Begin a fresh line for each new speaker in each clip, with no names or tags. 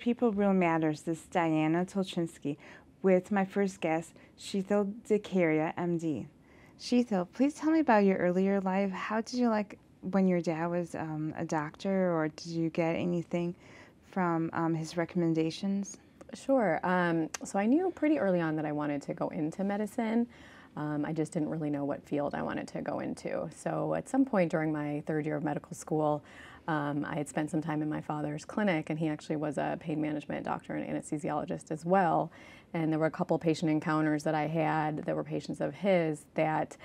People Real Matters. This is Diana Tolchinsky with my first guest, Sheethil Dikaria, MD. Sheethil, please tell me about your earlier life. How did you like when your dad was um, a doctor, or did you get anything from um, his recommendations? Sure. Um, so I knew pretty early on that I wanted to go into medicine. Um,
I just didn't really know what field I wanted to go into. So at some point during my third year of medical school, um, I had spent some time in my father's clinic, and he actually was a pain management doctor and anesthesiologist as well. And there were a couple patient encounters that I had that were patients of his that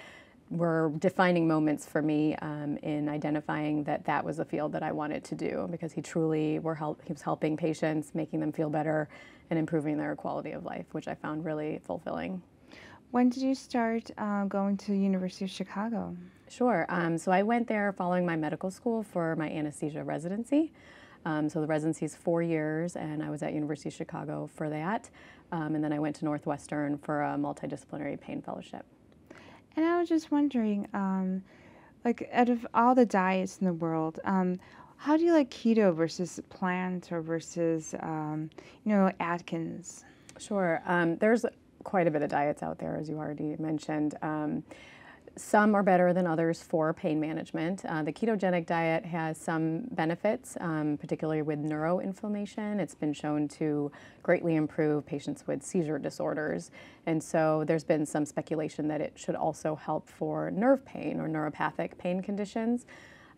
were defining moments for me um, in identifying that that was a field that I wanted to do because he truly were help, he was helping patients, making them feel better, and improving their quality of life, which I found really fulfilling. When did you start
uh, going to University of Chicago?
Sure. Um, so I went there following my medical school for my anesthesia residency. Um, so the residency is four years, and I was at University of Chicago for that. Um, and then I went to Northwestern for a multidisciplinary pain fellowship.
And I was just wondering, um, like out of all the diets in the world, um, how do you like keto versus plant or versus um, you know Atkins? Sure. there's quite a bit of diets out there, as you already mentioned.
Um, some are better than others for pain management. Uh, the ketogenic diet has some benefits, um, particularly with neuroinflammation. It's been shown to greatly improve patients with seizure disorders. And so there's been some speculation that it should also help for nerve pain or neuropathic pain conditions.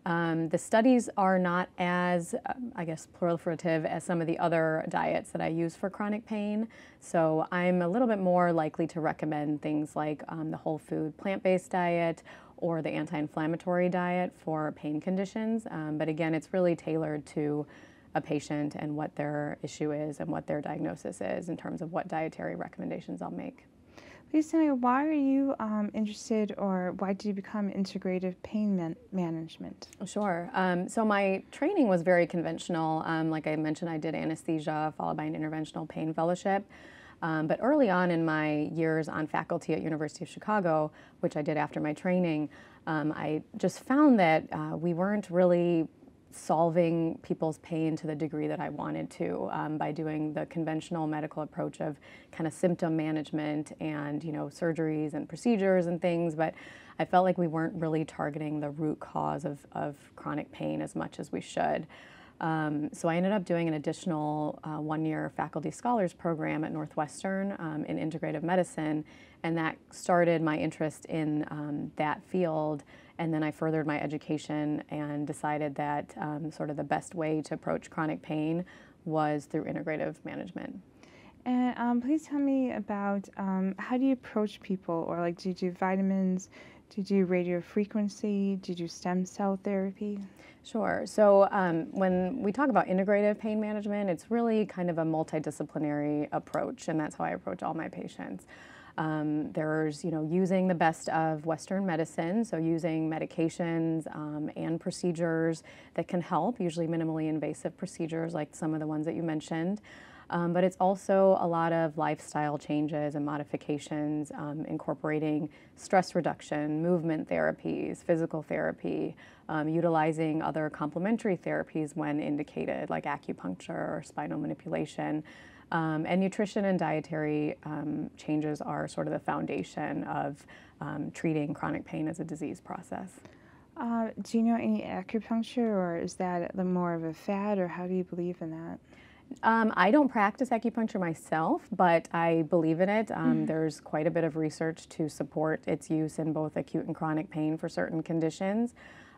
Um, the studies are not as, um, I guess, proliferative as some of the other diets that I use for chronic pain. So I'm a little bit more likely to recommend things like um, the whole food plant-based diet or the anti-inflammatory diet for pain conditions. Um, but again, it's really tailored to a patient and what their issue is and what their diagnosis is in terms of what dietary recommendations I'll make.
Please tell me why are you um, interested or why did you become integrative pain man management? Sure. Um,
so my training was very conventional. Um, like I mentioned, I did anesthesia followed by an interventional pain fellowship. Um, but early on in my years on faculty at University of Chicago, which I did after my training, um, I just found that uh, we weren't really solving people's pain to the degree that I wanted to um, by doing the conventional medical approach of kind of symptom management and you know surgeries and procedures and things, but I felt like we weren't really targeting the root cause of, of chronic pain as much as we should. Um, so I ended up doing an additional uh, one-year faculty scholars program at Northwestern um, in integrative medicine, and that started my interest in um, that field. And then I furthered my education and decided that um, sort of the best way to approach chronic pain was through integrative management.
And um, please tell me about um, how do you approach people, or like do you do vitamins? Did you radio frequency? Did you stem cell therapy? Sure. So um, when we talk about integrative pain management, it's really kind of a multidisciplinary
approach, and that's how I approach all my patients. Um, there's, you know, using the best of Western medicine, so using medications um, and procedures that can help, usually minimally invasive procedures like some of the ones that you mentioned. Um, but it's also a lot of lifestyle changes and modifications, um, incorporating stress reduction, movement therapies, physical therapy, um, utilizing other complementary therapies when indicated, like acupuncture or spinal manipulation. Um, and nutrition and dietary um, changes are sort of the foundation of um, treating chronic pain as a disease process.
Uh, do you know any acupuncture, or is that the more of a fad, or how do you believe in that? Um, I don't practice
acupuncture myself, but I believe in it. Um, mm There's quite a bit of research to support its use in both acute and chronic pain for certain conditions.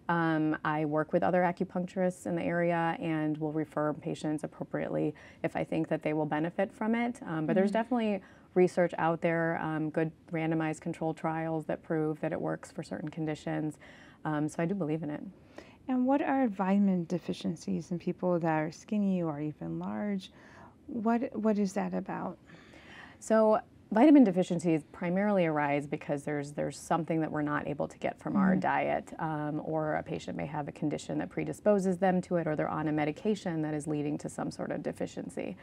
Um, I work with other acupuncturists in the area and will refer patients appropriately if I think that they will benefit from it. Um, but mm there's mm-hmm. definitely research out there, um, good randomized control trials
that prove that it works for certain conditions. Um, so I do believe in it. And what are vitamin deficiencies in people that are skinny or even large? What, what is that about? So vitamin deficiencies primarily arise because there's
there's something that we're not able to get from mm -hmm. our mm-hmm. diet, um, or a patient may have a condition that predisposes them to it, or they're on a medication that is leading to some sort of deficiency.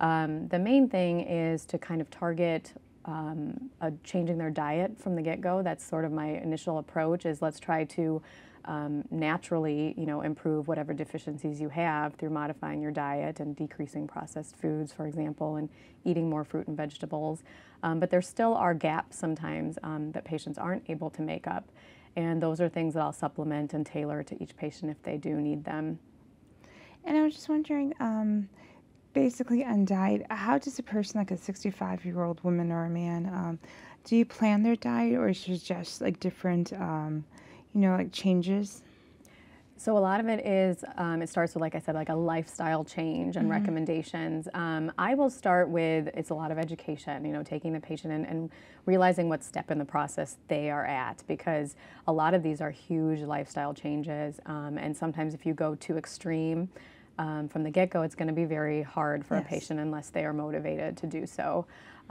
Um, the main thing is to kind of target. Um, changing their diet from the get-go. That's sort of my initial approach. Is let's try to um, naturally, you know, improve whatever deficiencies you have through modifying your diet and decreasing processed foods, for example, and eating more fruit and vegetables. Um, but there still are gaps sometimes um, that patients aren't able to make up. And those are things that I'll supplement and tailor to each patient if they do
need them. And I was just wondering, um, basically on diet, how does a person like a 65 year old woman or a man, um, do you plan their diet or suggest like different um, you know, like changes? So a lot of it
is, um, it starts with, like I said, like a lifestyle change and mm -hmm. recommendations. Um, I will start with, it's a lot of education, you know, taking the patient and, and realizing what step in the process they are at, because a lot of these are huge lifestyle changes. Um, and sometimes if you go too extreme, um, from the get-go, it's going to be very hard for yes. a patient unless they are motivated to do so.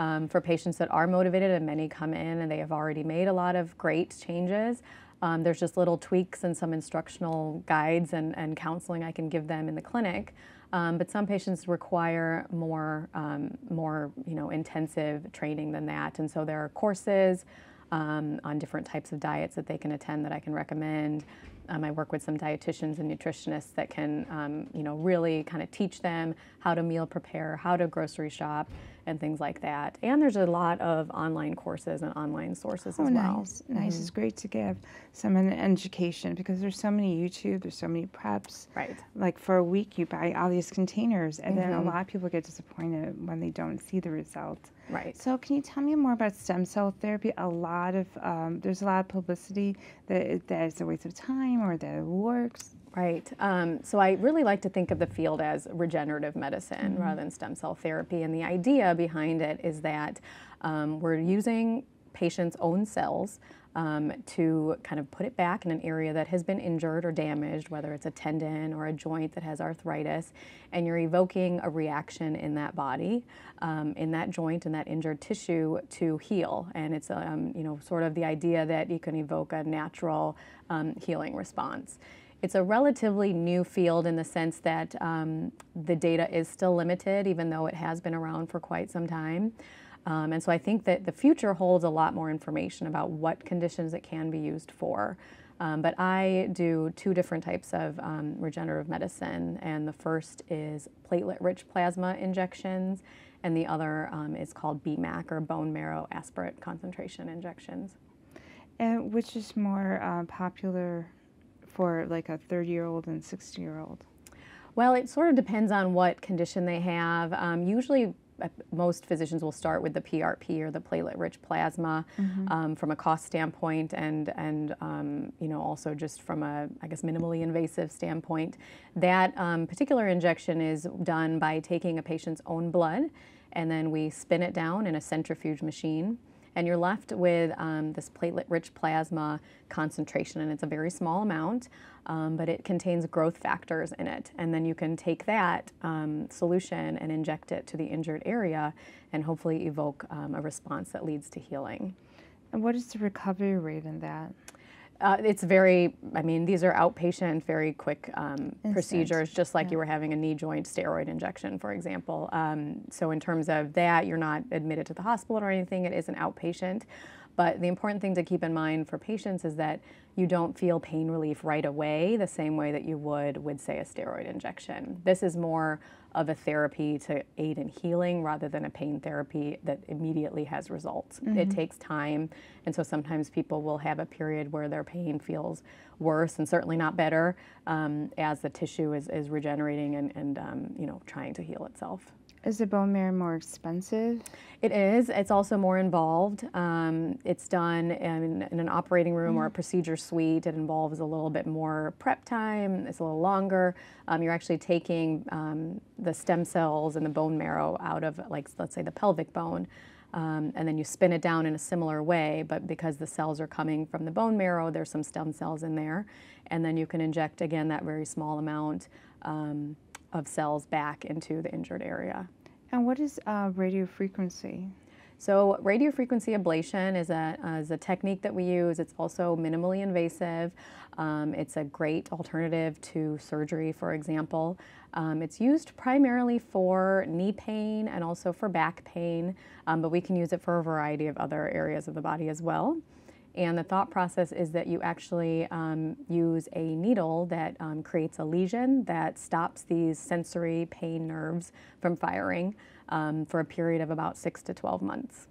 Um, for patients that are motivated, and many come in and they have already made a lot of great changes, um, there's just little tweaks and some instructional guides and, and counseling I can give them in the clinic. Um, but some patients require more, um, more you know, intensive training than that. And so there are courses um, on different types of diets that they can attend that I can recommend. Um, I work with some dietitians and nutritionists that can, um, you know, really kind of teach them how to meal prepare, how to grocery
shop, and things like that. And there's a lot of online courses and online sources oh, as well. Nice, mm -hmm. nice. It's mm-hmm. great to give someone an education because there's so many YouTube, there's so many preps. Right. Like for a week, you buy all these containers, and mm -hmm. then a mm-hmm. lot of people get disappointed when they don't see the result. Right. So can you tell me more about stem cell therapy? A lot of um, there's a lot of publicity that that is a waste of time or that it works. Right.
Um, so I really like to think of the field as regenerative medicine mm -hmm. rather than stem cell therapy. And the idea behind it is that um, we're using patients' own cells um, to kind of put it back in an area that has been injured or damaged, whether it's a tendon or a joint that has arthritis, and you're evoking a reaction in that body, um, in that joint, in that injured tissue to heal. And it's, um, you know, sort of the idea that you can evoke a natural um, healing response. It's a relatively new field in the sense that um, the data is still limited, even though it has been around for quite some time. Um, and so I think that the future holds a lot more information about what conditions it can be used for. Um, but I do two different types of um, regenerative medicine, and the first is platelet-rich plasma injections, and the other um, is called BMAC, or bone marrow aspirate concentration injections.
And which is more uh, popular for like a 30 year old and 60 year old? Well, it sort of depends on what condition they have. Um, usually,
uh, most physicians will start with the PRP or the platelet-rich plasma mm-hmm. um, from a cost standpoint, and and um, you know also just from a I guess minimally invasive standpoint. That um, particular injection is done by taking a patient's own blood, and then we spin it down in a centrifuge machine and you're left with um, this platelet-rich plasma concentration, and it's a very small amount, um, but it contains growth factors in it. And then you can take that um, solution and inject it to the injured area and hopefully evoke um, a response that leads to healing. And what is the recovery rate in that? Uh, it's very, I mean, these are outpatient, very quick um, procedures, just like yeah. you were having a knee joint steroid injection, for example. Um, so, in terms of that, you're not admitted to the hospital or anything, it is an outpatient. But the important thing to keep in mind for patients is that you don't feel pain relief right away the same way that you would with, say, a steroid injection. This is more of a therapy to aid in healing rather than a pain therapy that immediately has results. Mm-hmm. It takes time. And so sometimes people will have a period where their pain feels worse and certainly not better um, as the tissue is, is regenerating and, and um, you know, trying to heal itself.
Is the bone marrow more
expensive? It is. It's also more involved. Um, it's done in, in, an operating room mm or a mm. procedure suite. It involves a little bit more prep time. It's a little longer. Um, you're actually taking um, the stem cells and the bone marrow out of, like, let's say, the pelvic bone. Um, and then you spin it down in a similar way, but because the cells are coming from the bone marrow, there's some stem cells in there. And then you can inject, again, that very small amount um, of cells back into the injured area. And what is uh, radiofrequency? So radiofrequency ablation is a, uh, is a technique that we use. It's also minimally invasive. Um, it's a great alternative to surgery, for example. Um, it's used primarily for knee pain and also for back pain, um, but we can use it for a variety of other areas of the body as well. And the thought process is that you actually um, use a needle that um, creates a lesion that stops these sensory pain nerves from firing um, for
a period of about six to 12 months.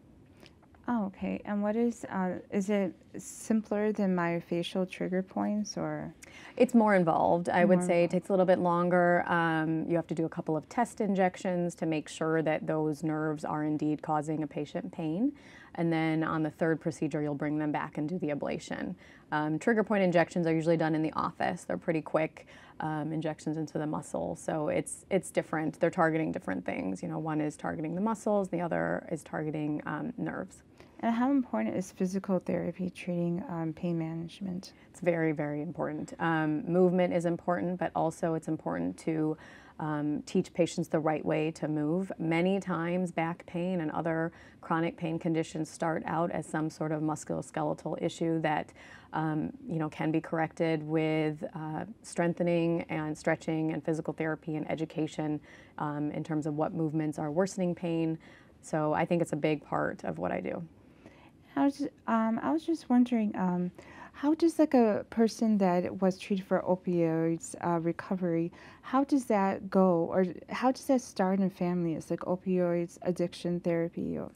Oh, okay. And what is, uh, is it simpler than myofascial trigger points or? It's more involved. I more would say
involved. it takes a little bit longer. Um, you have to do a couple of test injections to make sure that those nerves are indeed causing a patient pain and then on the third procedure, you'll bring them back and do the ablation. Um, trigger point injections are usually done in the office. They're pretty quick um, injections into the muscle, so it's it's different. They're targeting different things. You know, one is targeting the muscles, the other is targeting um, nerves.
And how important is physical therapy
treating um, pain management? It's very, very important. Um, movement is important, but also it's important to um, teach patients the right way to move. Many times, back pain and other chronic pain conditions start out as some sort of musculoskeletal issue that um, you know can be corrected with uh, strengthening and stretching and physical therapy and education um, in terms of what movements are worsening pain. So I think it's a big part of what I do.
I was just, um, I was just wondering, um, how does like a person that was treated for opioids uh, recovery, how does that go, or how does that start in families, like opioids addiction therapy? Or?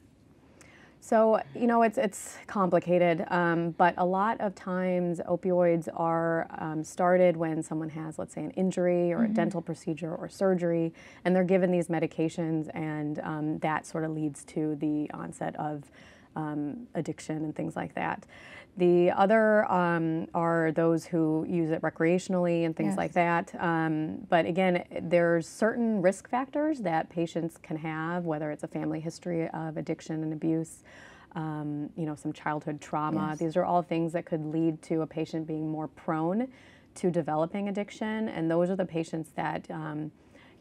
So you know it's it's complicated, um,
but a lot of times opioids are um, started when someone has, let's say, an injury or mm -hmm. a mm-hmm. dental procedure or surgery, and they're given these medications, and um, that sort of leads to the onset of um, addiction and things like that. The other um, are those who use it recreationally and things yes. like that. Um, but again, there's certain risk factors that patients can have, whether it's a family history of addiction and abuse. Um, you know, some childhood trauma. Yes. These are all things that could lead to a patient being more prone to developing addiction, and those are the patients that um,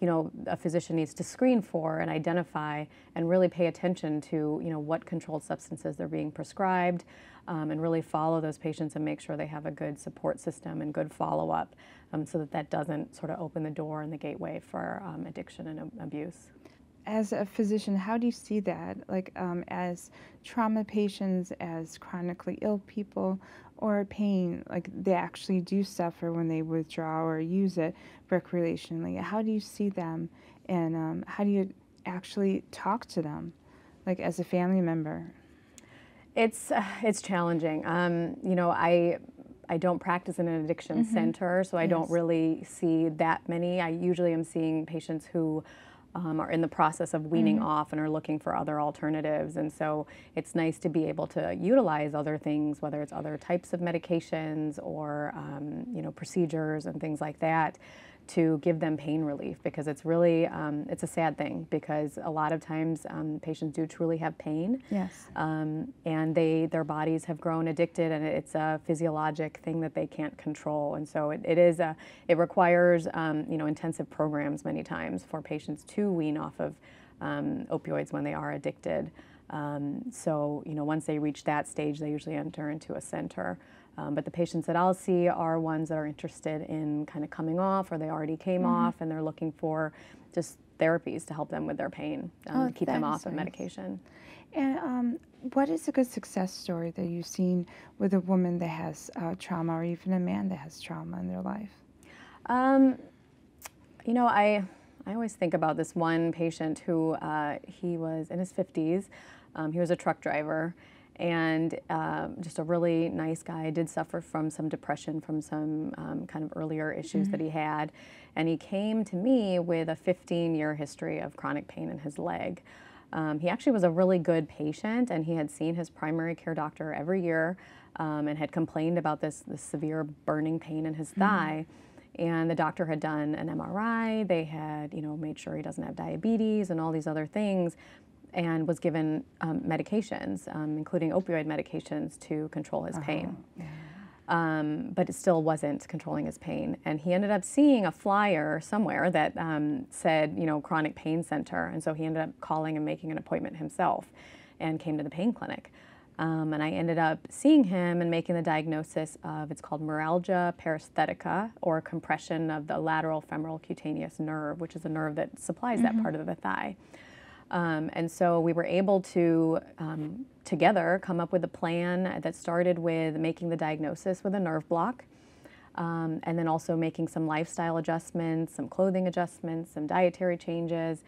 you know, a physician needs to screen for and identify and really pay attention to, you know, what controlled substances they're being prescribed um, and really follow those patients and make sure they have a good support system and good follow-up um, so that that doesn't
sort of open the door and the gateway for um, addiction and abuse as a physician, how do you see that, like um, as trauma patients, as chronically ill people, or pain, like they actually do suffer when they withdraw or use it recreationally? How do you see them, and um, how do you actually talk to them, like as a family member? It's uh, it's challenging.
Um, you know, I I don't practice in an addiction mm -hmm. center, so I yes. don't really see that many. I usually am seeing patients who um, are in the process of weaning mm -hmm. off and are looking for other alternatives. And so it's nice to be able to utilize other things, whether it's other types of medications or um, you know procedures and things like that, to give them pain relief because it's really um, it's a sad thing because a lot of times um, patients do truly have pain yes um, and they their bodies have grown addicted and it's a physiologic thing that they can't control and so it, it is a it requires um, you know intensive programs many times for patients to wean off of um, opioids when they are addicted um, so you know once they reach that stage they usually enter into a center um, but the patients that I'll see are ones that are interested in kind of coming off or they already came mm-hmm. off and they're looking for just therapies to help them with their pain, um, oh, keep them off nice. of
medication. And um, what is a good success story that you've seen with a woman that has uh, trauma or even a man that has trauma in their life? Um, you know, I, I always think about this one patient who uh, he
was in his 50s. Um, he was a truck driver and um, just a really nice guy. Did suffer from some depression from some um, kind of earlier issues mm -hmm. that mm-hmm. he had, and he came to me with a 15-year history of chronic pain in his leg. Um, he actually was a really good patient, and he had seen his primary care doctor every year, um, and had complained about this, this severe burning pain in his mm -hmm. thigh. And the doctor had done an MRI. They had, you know, made sure he doesn't have diabetes and all these other things and was given um, medications, um, including opioid medications, to control his uh-huh. pain. Yeah. Um, but it still wasn't controlling his pain. And he ended up seeing a flyer somewhere that um, said, you know, chronic pain center. And so he ended up calling and making an appointment himself and came to the pain clinic. Um, and I ended up seeing him and making the diagnosis of it's called neuralgia paresthetica or compression of the lateral femoral cutaneous nerve, which is a nerve that supplies mm-hmm. that part of the thigh. Um, and so we were able to um, together come up with a plan that started with making the diagnosis with a nerve block. Um, and then also making some lifestyle adjustments, some clothing adjustments, some dietary changes,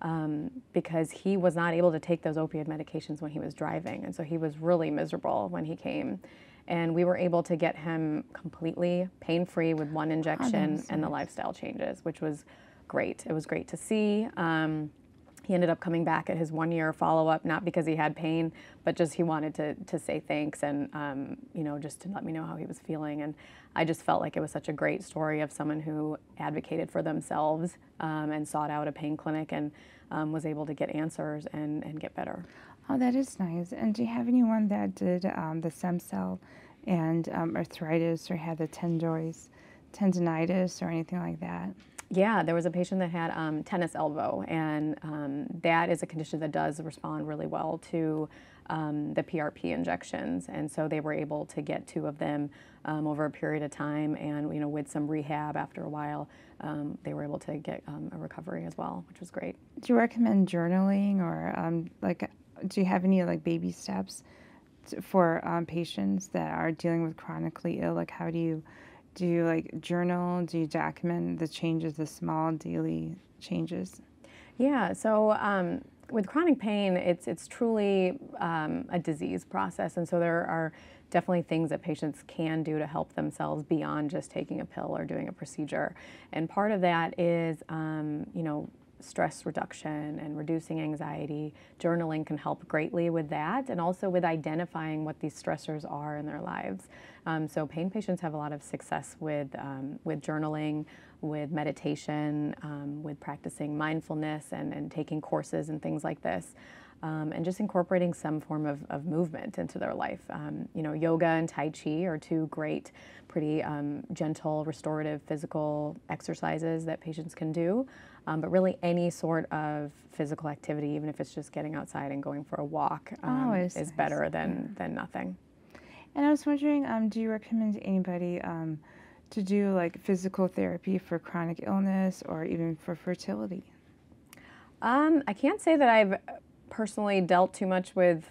um, because he was not able to take those opioid medications when he was driving. And so he was really miserable when he came. And we were able to get him completely pain free with one injection and the lifestyle changes, which was great. It was great to see. Um, he ended up coming back at his one year follow up, not because he had pain, but just he wanted to, to say thanks and, um, you know, just to let me know how he was feeling. And I just felt like it was such a great story of someone who advocated for themselves um, and sought out a pain clinic and um, was able to get answers
and, and get better. Oh, that is nice. And do you have anyone that did um, the stem cell and um, arthritis or had the tendoids, tendonitis or anything like that?
Yeah, there was a patient that had um, tennis elbow, and um, that is a condition that does respond really well to um, the PRP injections. And so they were able to get two of them um, over a period of time, and you know, with some rehab after a while, um, they were able
to get um, a recovery as well, which was great. Do you recommend journaling, or like, do you have any like baby steps for patients that are dealing with chronically ill? Like, how do you do you like journal? Do you document the changes, the small daily changes?
Yeah. So um, with chronic pain, it's it's truly um, a disease process, and so there are definitely things that patients can do to help themselves beyond just taking a pill or doing a procedure. And part of that is, um, you know, stress reduction and reducing anxiety. Journaling can help greatly with that and also with identifying what these stressors are in their lives. Um, so pain patients have a lot of success with, um, with journaling, with meditation, um, with practicing mindfulness and, and taking courses and things like this. Um, and just incorporating some form of, of movement into their life. Um, you know, yoga and Tai Chi are two great, pretty um, gentle, restorative physical exercises that patients can do um, but really any sort of physical activity, even if it's just getting outside and going for a walk, oh, um, oh, is nice. better than, yeah. than nothing.
And I was wondering, um, do you recommend anybody um, to do like physical therapy for chronic illness or even for fertility? Um, I can't say that I've
personally dealt too much with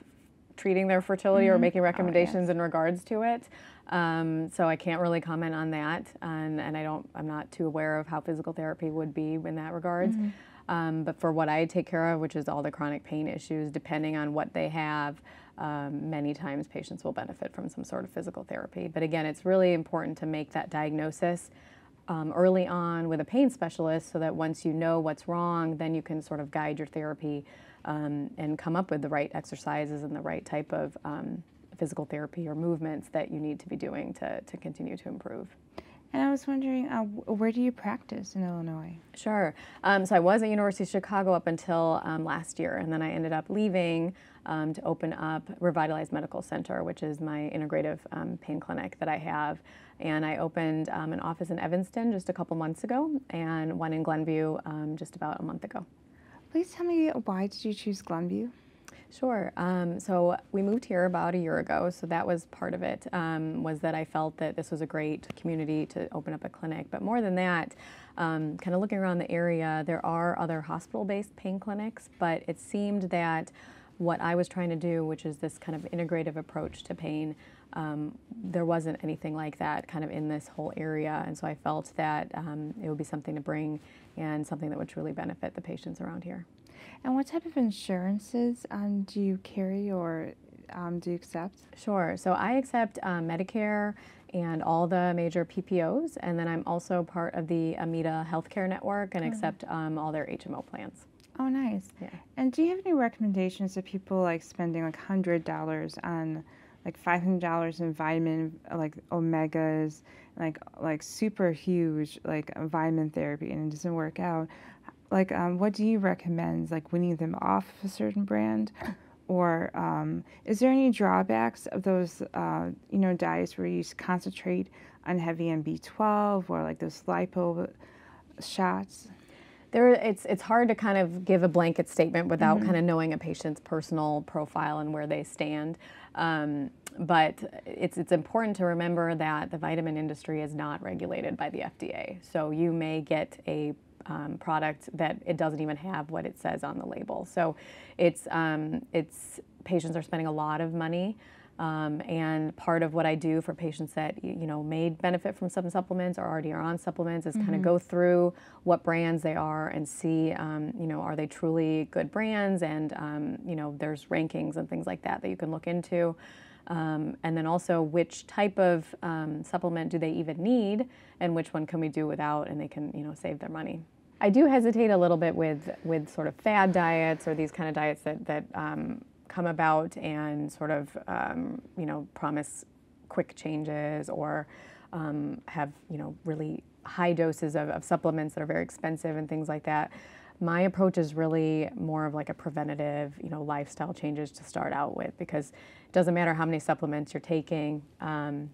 treating their fertility mm -hmm. or mm-hmm. making recommendations oh, yes. in regards to it. Um, so I can't really comment on that, and, and, I don't. I'm not too aware of how physical therapy would be in that regards. Mm -hmm. um, but for what I take care of, which is all the chronic pain issues, depending on what they have, um, many times patients will benefit from some sort of physical therapy. But again, it's really important to make that diagnosis. Um, early on with a pain specialist so that once you know what's wrong then you can sort of guide your therapy um, and come up with the right exercises and the right type of um, physical therapy or movements that you need to be doing to, to continue to improve.
And I was wondering, uh, where do you practice in Illinois?
Sure. Um, so I was at University of Chicago up until um, last year, and then I ended up leaving um, to open up Revitalized Medical Center, which is my integrative um, pain clinic that I have. And I opened um, an office in Evanston just a couple months ago, and one in Glenview um, just about a month ago. Please tell me why did you choose Glenview? Sure. Um, so we moved here about a year ago, so that was part of it, um, was that I felt that this was a great community to open up a clinic. But more than that, um, kind of looking around the area, there are other hospital-based pain clinics, but it seemed that what I was trying to do, which is this kind of integrative approach to pain, um, there wasn't anything like that kind of in this whole area. And so I felt that um, it would be something to bring and something that would truly benefit the patients around here.
And what type of insurances um, do you carry or um, do you accept? Sure. So I accept um,
Medicare and all the major PPOs, and then I'm also part of the Amita Healthcare Network and mm-hmm. accept um, all their HMO plans.
Oh, nice. Yeah. And do you have any recommendations to people like spending like hundred dollars on? like five hundred dollars in vitamin like omegas, like like super huge like vitamin therapy, and it doesn't work out like um, what do you recommend like winning them off of a certain brand or um, is there any drawbacks of those uh, you know diets where you concentrate on heavy and b12 or like those lipo shots there, it's it's hard to kind of give a blanket statement without mm -hmm. kind of knowing a
patient's personal profile and where they stand. Um, but it's it's important to remember that the vitamin industry is not regulated by the FDA. So you may get a um, product that it doesn't even have what it says on the label. So it's, um, it's patients are spending a lot of money. Um, and part of what I do for patients that you know may benefit from some supplements or already are on supplements is mm-hmm. kind of go through what brands they are and see um, you know are they truly good brands and um, you know there's rankings and things like that that you can look into. Um, and then also which type of um, supplement do they even need and which one can we do without and they can you know save their money i do hesitate a little bit with with sort of fad diets or these kind of diets that that um, come about and sort of um, you know promise quick changes or um, have you know really high doses of, of supplements that are very expensive and things like that my approach is really more of like a preventative, you know, lifestyle changes to start out with because it doesn't matter how many supplements you're taking. Um,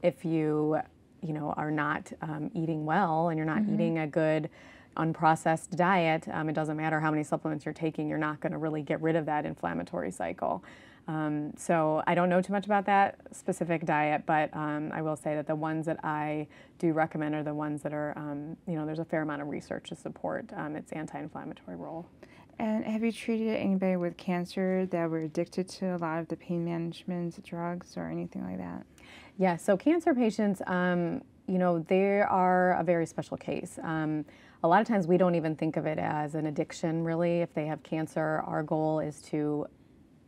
if you, you know, are not um, eating well and you're not mm-hmm. eating a good unprocessed diet, um, it doesn't matter how many supplements you're taking, you're not going to really get rid of that inflammatory cycle. Um, so I don't know too much about that specific diet, but um, I will say that the ones that I do recommend are the ones that are, um, you
know, there's a fair amount of research to support um, its anti-inflammatory role. And have you treated anybody with cancer that were addicted to a lot of the pain management drugs or anything like that? Yeah, so cancer patients, um, you know, they are a very special case.
Um, a lot of times we don't even think of it as an addiction, really. If they have cancer, our goal is to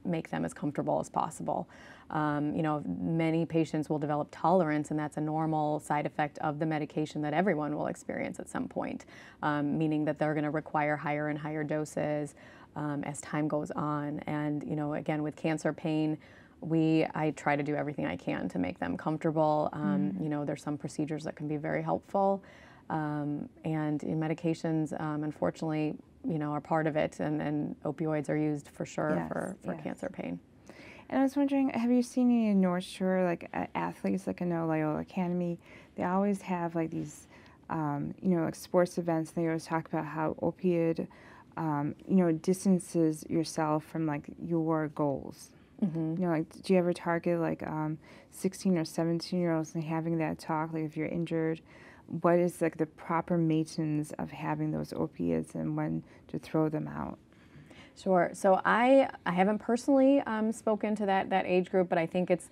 make them as comfortable as possible. Um, you know, many patients will develop tolerance, and that's a normal side effect of the medication that everyone will experience at some point, um, meaning that they're going to require higher and higher doses um, as time goes on. And, you know, again, with cancer pain, we I try to do everything I can to make them comfortable. Um, mm. You know, there's some procedures that can be very helpful. Um, and medications um, unfortunately you know are part of it and, and opioids are
used for sure yes, for, for yes. cancer pain and I was wondering, have you seen any North Shore like uh, athletes, like I know Loyola Academy, they always have like these, um, you know, like sports events. And they always talk about how opioid, um, you know, distances yourself from like your goals. Mm-hmm. You know, like do you ever target like um, sixteen or seventeen year olds and having that talk? Like if you're injured, what is like the proper maintenance of having those opiates and when to throw them out? Sure.
So I I haven't personally um, spoken to that that age group, but I think it's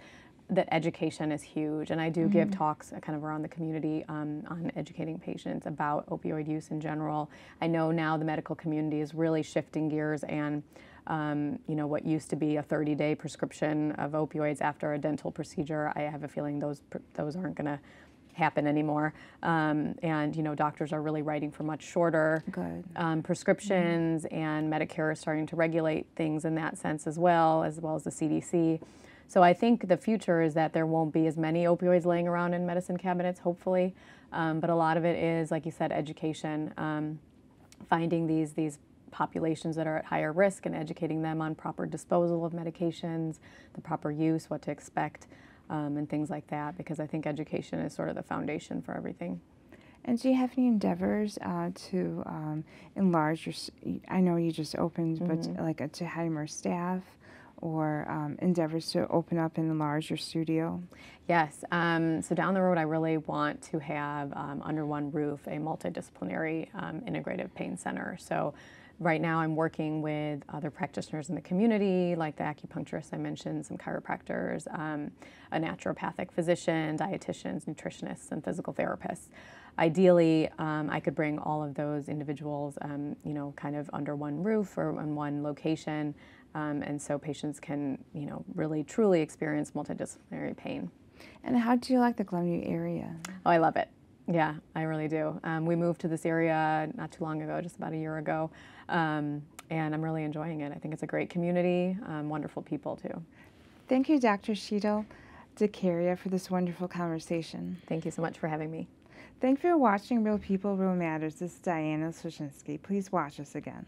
that education is huge, and I do mm-hmm. give talks uh, kind of around the community um, on educating patients about opioid use in general. I know now the medical community is really shifting gears and. Um, you know, what used to be a 30-day prescription of opioids after a dental procedure, I have a feeling those those aren't going to happen anymore. Um, and you know, doctors are really writing for much shorter um, prescriptions, mm-hmm. and Medicare is starting to regulate things in that sense as well, as well as the CDC. So I think the future is that there won't be as many opioids laying around in medicine cabinets, hopefully. Um, but a lot of it is, like you said, education, um, finding these these populations that are at higher risk and educating them on proper disposal of medications, the proper use, what to expect um, and things like that because I think education is sort of the foundation for everything.
And do you have any endeavors uh, to um, enlarge your? I know you just opened, mm-hmm. but like a, to hire more staff or um, endeavors to open up and enlarge your studio? Yes. Um, so down the road, I really want to have um, under one roof a
multidisciplinary um, integrative pain center. So Right now I'm working with other practitioners in the community, like the acupuncturist I mentioned, some chiropractors, um, a naturopathic physician, dietitians, nutritionists, and physical therapists. Ideally, um, I could bring all of those individuals, um, you know, kind of under one roof or in one location, um, and so patients can, you know, really truly experience multidisciplinary pain.
And how do you like the Glenview area?
Oh, I love it. Yeah, I really do. Um, we moved to this area not too long ago, just about a year ago, um, and I'm really enjoying it. I think
it's a great community, um, wonderful people too. Thank you, Dr. Sheetal Dakaria, for this wonderful conversation. Thank you so much for having me. Thank you for watching Real People, Real Matters. This is Diana Swashinsky. Please watch us again.